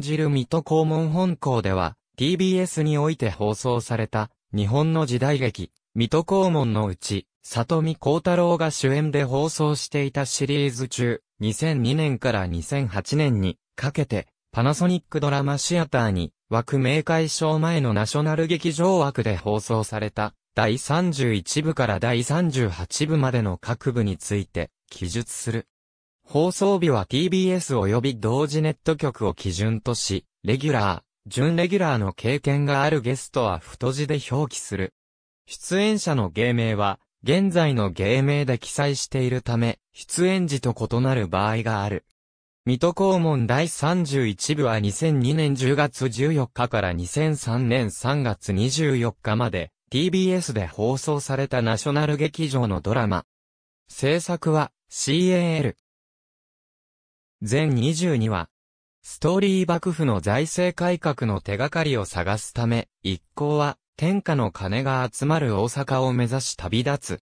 じる水戸黄門本校では、TBS において放送された、日本の時代劇、水戸黄門のうち、里見光太郎が主演で放送していたシリーズ中、2002年から2008年にかけて、パナソニックドラマシアターに、枠明解賞前のナショナル劇場枠で放送された、第31部から第38部までの各部について、記述する。放送日は TBS 及び同時ネット局を基準とし、レギュラー、準レギュラーの経験があるゲストは太字で表記する。出演者の芸名は、現在の芸名で記載しているため、出演時と異なる場合がある。水戸公門第31部は2002年10月14日から2003年3月24日まで TBS で放送されたナショナル劇場のドラマ。制作は CAL。全22話。ストーリー幕府の財政改革の手がかりを探すため、一行は、天下の金が集まる大阪を目指し旅立つ。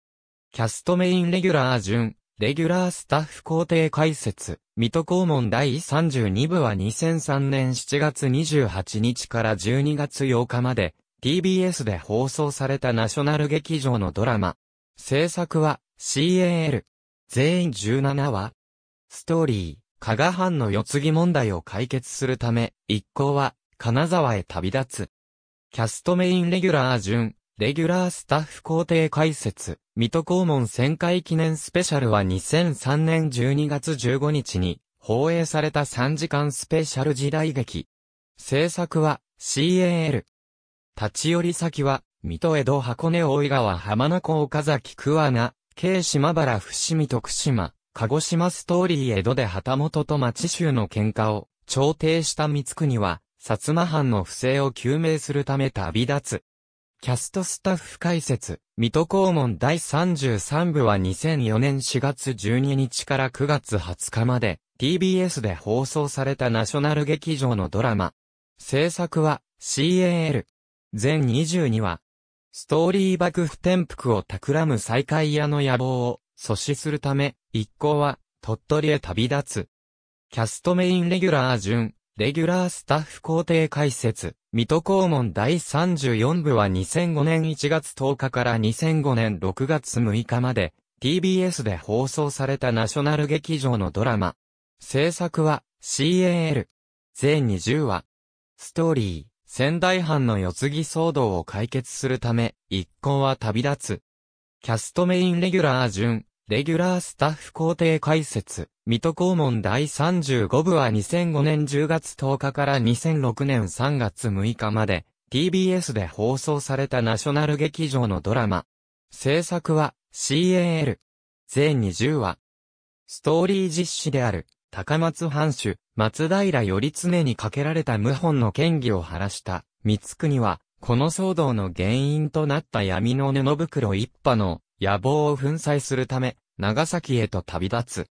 キャストメインレギュラー順、レギュラースタッフ工程解説、水戸公門第32部は2003年7月28日から12月8日まで、TBS で放送されたナショナル劇場のドラマ。制作は、CAL。全員17話。ストーリー。加賀藩の世継ぎ問題を解決するため、一行は、金沢へ旅立つ。キャストメインレギュラー順、レギュラースタッフ工程解説、水戸黄門旋回記念スペシャルは2003年12月15日に放映された3時間スペシャル時代劇。制作は CAL。立ち寄り先は、水戸江戸箱根大井川浜名湖岡崎桑名、京島原伏見徳島。鹿児島ストーリー江戸で旗本と町衆の喧嘩を調停した三つ国は、薩摩藩の不正を究明するため旅立つ。キャストスタッフ解説、水戸公門第33部は2004年4月12日から9月20日まで TBS で放送されたナショナル劇場のドラマ。制作は CAL。全22話。ストーリー幕府転覆を企む再開屋の野望を阻止するため、一行は、鳥取へ旅立つ。キャストメインレギュラー順、レギュラースタッフ工程解説、水戸公門第34部は2005年1月10日から2005年6月6日まで、TBS で放送されたナショナル劇場のドラマ。制作は CAL。全20話。ストーリー、仙台藩の四次騒動を解決するため、一行は旅立つ。キャストメインレギュラー順、レギュラースタッフ工程解説、水戸黄門第35部は2005年10月10日から2006年3月6日まで、TBS で放送されたナショナル劇場のドラマ。制作は CAL。全20話。ストーリー実施である、高松藩主、松平より常にかけられた謀反の権威を晴らした、三国は、この騒動の原因となった闇の布袋一派の野望を粉砕するため、長崎へと旅立つ。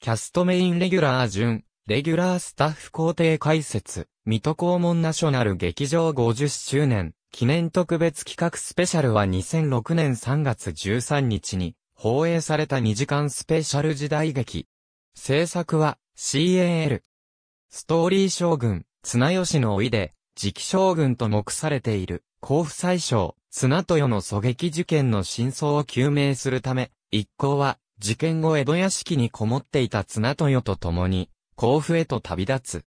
キャストメインレギュラー順、レギュラースタッフ工程解説、水戸黄門ナショナル劇場50周年、記念特別企画スペシャルは2006年3月13日に放映された2時間スペシャル時代劇。制作は CAL。ストーリー将軍、綱吉の老いで、次期将軍と目されている、甲府宰相、綱豊の狙撃事件の真相を究明するため、一行は、事件後江戸屋敷にこもっていた綱豊と共に、甲府へと旅立つ。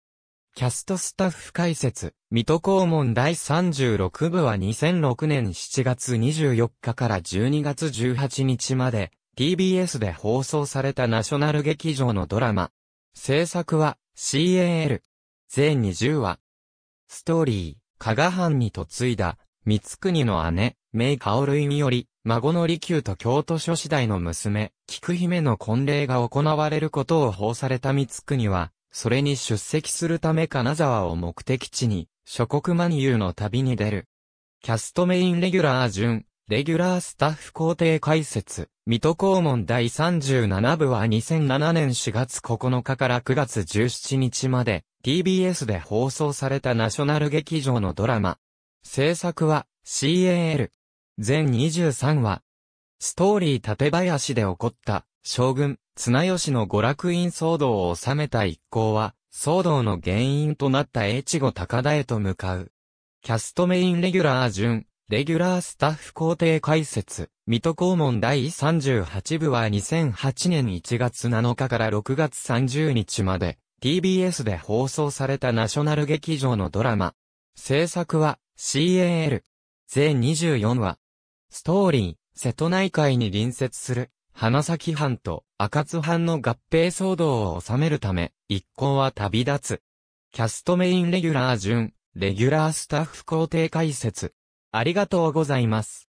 キャストスタッフ解説、水戸黄門第36部は2006年7月24日から12月18日まで、TBS で放送されたナショナル劇場のドラマ。制作は CAL。全20話。ストーリー、加賀藩に嫁いだ三国の姉、香薫意により、孫の利休と京都諸次第の娘、菊姫の婚礼が行われることを報された三国は、それに出席するため金沢を目的地に、諸国万有の旅に出る。キャストメインレギュラー順、レギュラースタッフ工程解説、水戸公門第37部は2007年4月9日から9月17日まで、TBS で放送されたナショナル劇場のドラマ、制作は CAL。全23話。ストーリー立林で起こった将軍、綱吉の娯楽院騒動を収めた一行は、騒動の原因となった越後高田へと向かう。キャストメインレギュラー順、レギュラースタッフ工程解説、水戸黄門第38部は2008年1月7日から6月30日まで、TBS で放送されたナショナル劇場のドラマ。制作は CAL。全24話。ストーリー、瀬戸内海に隣接する、花咲藩と赤津藩の合併騒動を収めるため、一行は旅立つ。キャストメインレギュラー順、レギュラースタッフ工程解説。ありがとうございます。